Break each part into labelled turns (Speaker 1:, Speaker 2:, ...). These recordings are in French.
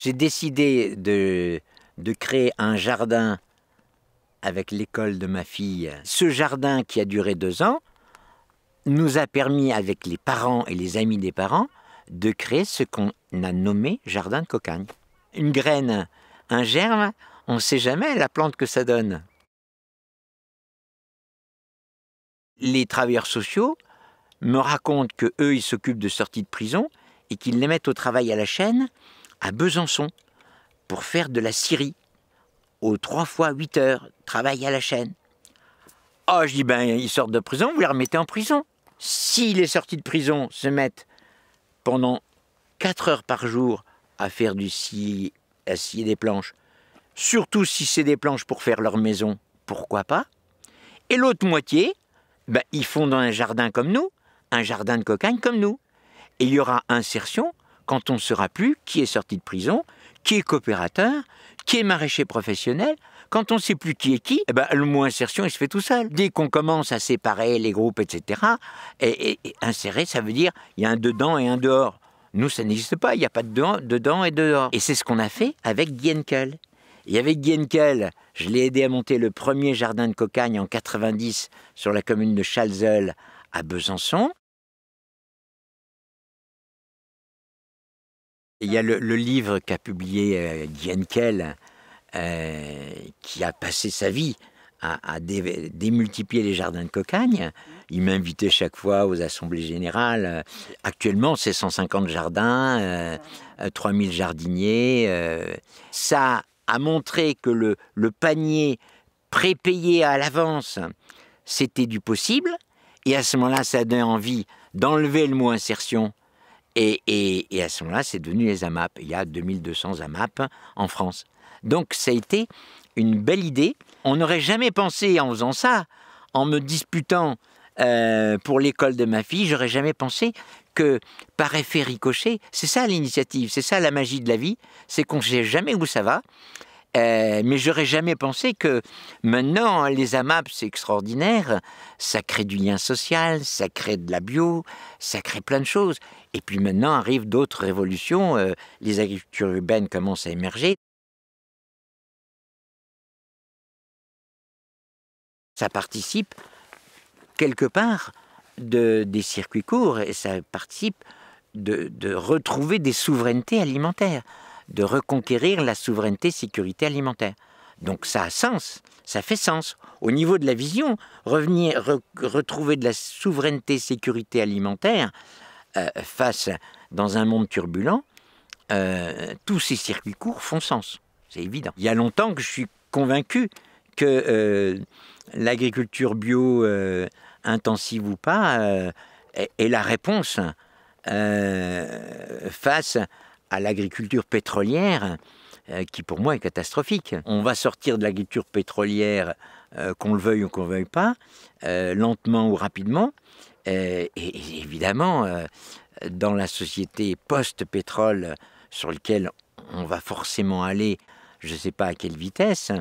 Speaker 1: J'ai décidé de, de créer un jardin avec l'école de ma fille. Ce jardin qui a duré deux ans nous a permis, avec les parents et les amis des parents, de créer ce qu'on a nommé jardin de cocagne. Une graine, un germe, on ne sait jamais la plante que ça donne. Les travailleurs sociaux me racontent que eux ils s'occupent de sorties de prison et qu'ils les mettent au travail à la chaîne à Besançon pour faire de la scierie aux trois fois 8 heures, travail à la chaîne. Ah, oh, je dis, ben, ils sortent de prison, vous les remettez en prison. S'il est sorti de prison, se mettent pendant quatre heures par jour à faire du scier, à scier des planches, surtout si c'est des planches pour faire leur maison, pourquoi pas Et l'autre moitié, ben, ils font dans un jardin comme nous, un jardin de cocagne comme nous. Et il y aura insertion, quand on ne saura plus qui est sorti de prison, qui est coopérateur, qui est maraîcher professionnel, quand on ne sait plus qui est qui, eh ben, le mot insertion, il se fait tout seul. Dès qu'on commence à séparer les groupes, etc., et, insérer, ça veut dire il y a un dedans et un dehors. Nous, ça n'existe pas, il n'y a pas de dedans, dedans et dehors. Et c'est ce qu'on a fait avec Gienkel. Et avec Gienkel, je l'ai aidé à monter le premier jardin de cocagne en 90 sur la commune de Chalzel à Besançon. Il y a le, livre qu'a publié euh, Dienkel, euh, qui a passé sa vie à, démultiplier les jardins de cocagne. Il m'invitait chaque fois aux assemblées générales. Actuellement, c'est 150 jardins, 3000 euh, euh, jardiniers. Ça a montré que le, le panier prépayé à l'avance, c'était du possible. Et à ce moment-là, ça donnait envie d'enlever le mot insertion et, à ce moment-là, c'est devenu les AMAP. Il y a 2200 AMAP en France. Donc ça a été une belle idée. On n'aurait jamais pensé en faisant ça, en me disputant euh, pour l'école de ma fille, j'aurais jamais pensé que par effet ricochet, c'est ça l'initiative, c'est ça la magie de la vie, c'est qu'on ne sait jamais où ça va, mais euh, mais j'aurais jamais pensé que maintenant, hein, les AMAP, c'est extraordinaire. Ça crée du lien social, ça crée de la bio, ça crée plein de choses. Et puis maintenant arrivent d'autres révolutions. Euh, les agricultures urbaines commencent à émerger. Ça participe quelque part de, des circuits courts et ça participe de retrouver des souverainetés alimentaires de reconquérir la souveraineté sécurité alimentaire. Donc ça a sens, ça fait sens. Au niveau de la vision, revenir, retrouver de la souveraineté sécurité alimentaire euh, face dans un monde turbulent, euh, tous ces circuits courts font sens, c'est évident. Il y a longtemps que je suis convaincu que euh, l'agriculture bio, intensive ou pas, est, est la réponse face à l'agriculture pétrolière, euh, qui pour moi est catastrophique. On va sortir de l'agriculture pétrolière, euh, qu'on le veuille ou qu'on ne veuille pas, euh, lentement ou rapidement. et, évidemment, dans la société post-pétrole sur laquelle on va forcément aller, je ne sais pas à quelle vitesse,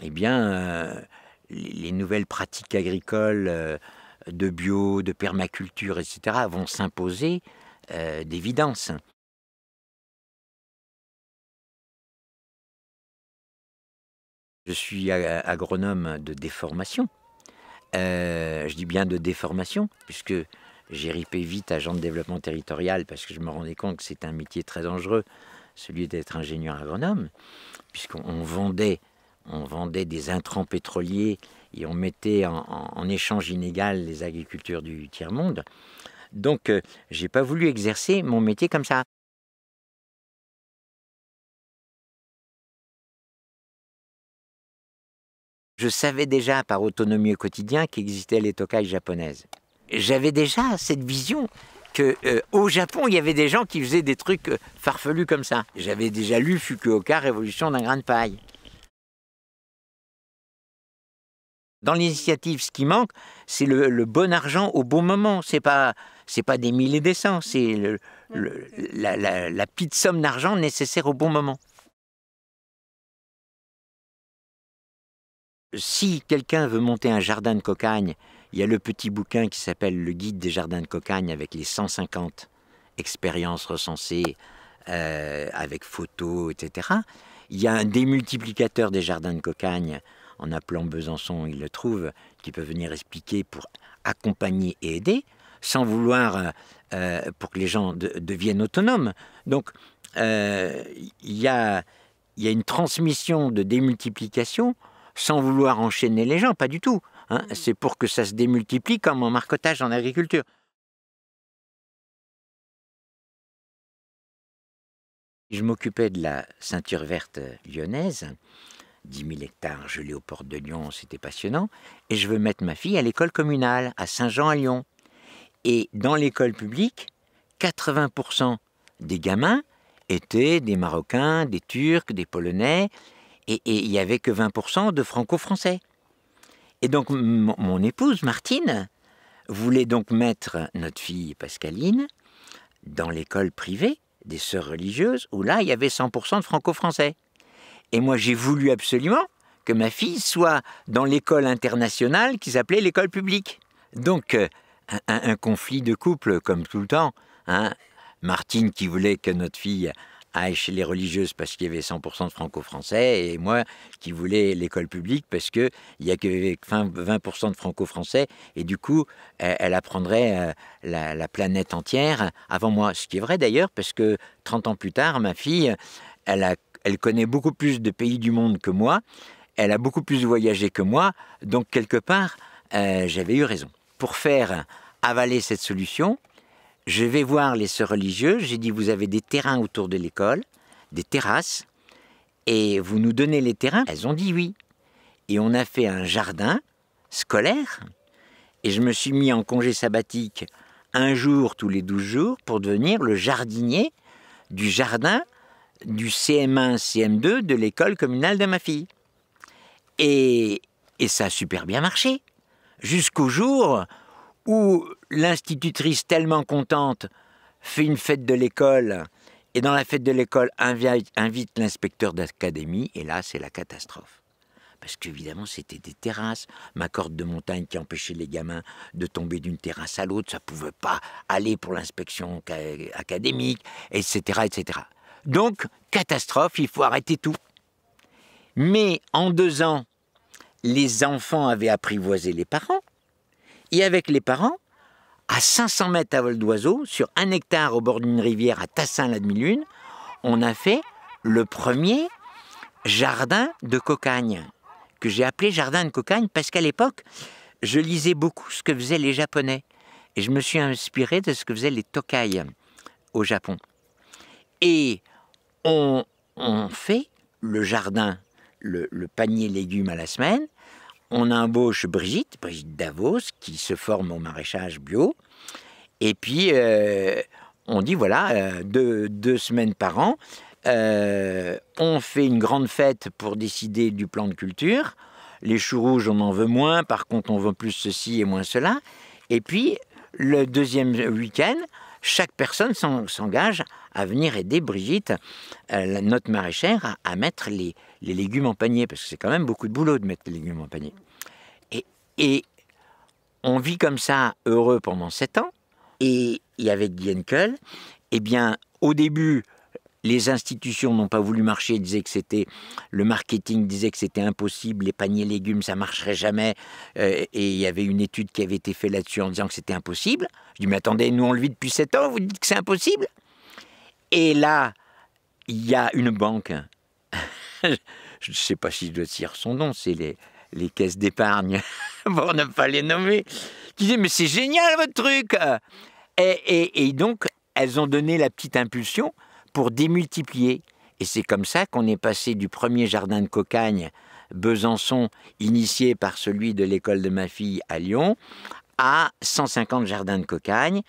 Speaker 1: eh bien, les, nouvelles pratiques agricoles de bio, de permaculture, etc., vont s'imposer d'évidence. Je suis agronome de déformation. Euh, je dis bien de déformation, puisque j'ai ripé vite agent de développement territorial parce que je me rendais compte que c'est un métier très dangereux, celui d'être ingénieur agronome, puisqu'on vendait, on vendait des intrants pétroliers et on mettait en, échange inégal les agricultures du tiers-monde. Donc, euh, j'ai pas voulu exercer mon métier comme ça. Je savais déjà par autonomie au quotidien qu'existaient les tokai japonaises. J'avais déjà cette vision que euh, au Japon, il y avait des gens qui faisaient des trucs euh, farfelus comme ça. J'avais déjà lu Fukuoka Révolution d'un grain de paille. Dans l'initiative, ce qui manque, c'est le, bon argent au bon moment. C'est pas pas des milliers et des cents, c'est la petite somme d'argent nécessaire au bon moment. si quelqu'un veut monter un jardin de cocagne, il y a le petit bouquin qui s'appelle Le guide des jardins de cocagne avec les 150 expériences recensées euh, avec photos, etc. Il y a un démultiplicateur des jardins de cocagne en appelant Besançon, il le trouve, qui peut venir expliquer pour accompagner et aider, sans vouloir euh, euh, pour que les gens deviennent autonomes. Donc il y a une transmission de démultiplication sans vouloir enchaîner les gens, pas du tout. Hein. Mmh. C'est pour que ça se démultiplie comme en marcotage en agriculture. Je m'occupais de la ceinture verte lyonnaise, 10 000 hectares gelés aux portes de Lyon, c'était passionnant, et je veux mettre ma fille à l'école communale, à Saint-Jean à Lyon. Et dans l'école publique, 80% des gamins étaient des Marocains, des Turcs, des Polonais, et il n'y avait que 20% de franco-français. Et donc mon épouse, Martine, voulait donc mettre notre fille Pascaline dans l'école privée des sœurs religieuses, où là, il y avait 100% de franco-français. Et moi, j'ai voulu absolument que ma fille soit dans l'école internationale qui s'appelait l'école publique. Donc, euh, un, conflit de couple, comme tout le temps. Hein. Martine qui voulait que notre fille à chez les religieuses parce qu'il y avait 100% de franco-français et moi qui voulais l'école publique parce qu'il n'y a que 20% de franco-français et du coup euh, elle apprendrait euh, la, planète entière avant moi. Ce qui est vrai d'ailleurs parce que 30 ans plus tard, ma fille, elle, connaît beaucoup plus de pays du monde que moi, elle a beaucoup plus voyagé que moi, donc quelque part euh, j'avais eu raison. Pour faire avaler cette solution, je vais voir les sœurs religieuses. J'ai dit, vous avez des terrains autour de l'école, des terrasses, et vous nous donnez les terrains. Elles ont dit oui. Et on a fait un jardin scolaire. Et je me suis mis en congé sabbatique un jour tous les douze jours pour devenir le jardinier du jardin du CM1, CM2 de l'école communale de ma fille. Et, et ça a super bien marché. Jusqu'au jour où l'institutrice tellement contente fait une fête de l'école et dans la fête de l'école invite, l'inspecteur d'académie et là c'est la catastrophe. Parce qu'évidemment, c'était des terrasses. Ma corde de montagne qui empêchait les gamins de tomber d'une terrasse à l'autre, ça ne pouvait pas aller pour l'inspection académique, etc., etc. Donc, catastrophe, il faut arrêter tout. Mais en deux ans, les enfants avaient apprivoisé les parents, et avec les parents, à 500 mètres à vol d'oiseau, sur un hectare au bord d'une rivière à Tassin-la-Demi-Lune, on a fait le premier jardin de cocagne, que j'ai appelé jardin de cocagne parce qu'à l'époque, je lisais beaucoup ce que faisaient les Japonais. Et je me suis inspiré de ce que faisaient les Tokai au Japon. Et on, fait le jardin, le, panier légumes à la semaine, on embauche Brigitte, Brigitte Davos, qui se forme au maraîchage bio. Et puis, euh, on dit, voilà, euh, deux, semaines par an, euh, on fait une grande fête pour décider du plan de culture. Les choux rouges, on en veut moins, par contre, on veut plus ceci et moins cela. Et puis, le deuxième week-end, chaque personne s'engage à venir aider Brigitte, notre maraîchère, à, mettre les, les légumes en panier, parce que c'est quand même beaucoup de boulot de mettre les légumes en panier. Et on vit comme ça, heureux, pendant sept ans. Et il y avait Dienkel. Eh bien, au début, les institutions n'ont pas voulu marcher, disaient que c'était le marketing disait que c'était impossible, les paniers légumes ça marcherait jamais, euh, et il y avait une étude qui avait été faite là-dessus en disant que c'était impossible. Je dis mais attendez, nous on le vit depuis sept ans, vous dites que c'est impossible Et là, il y a une banque, je ne sais pas si je dois dire son nom, c'est les, les caisses d'épargne. pour ne pas les nommer, qui disaient Mais c'est génial votre truc et, et, donc, elles ont donné la petite impulsion pour démultiplier. Et c'est comme ça qu'on est passé du premier jardin de cocagne Besançon, initié par celui de l'école de ma fille à Lyon, à 150 jardins de cocagne,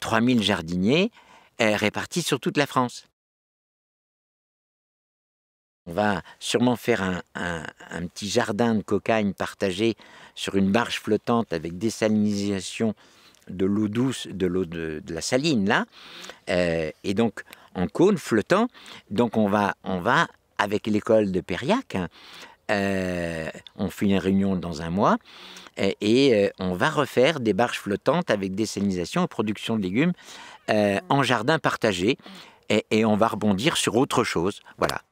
Speaker 1: 3000 jardiniers euh, répartis sur toute la France. On va sûrement faire un, petit jardin de cocagne partagé sur une barge flottante avec désalinisation de l'eau douce, de l'eau de, la saline, là. Euh, et donc, en cône flottant. Donc, on va, on va avec l'école de Périac, hein, euh, on fait une réunion dans un mois euh, et on va refaire des barges flottantes avec désalinisation et production de légumes en jardin partagé et on va rebondir sur autre chose. Voilà.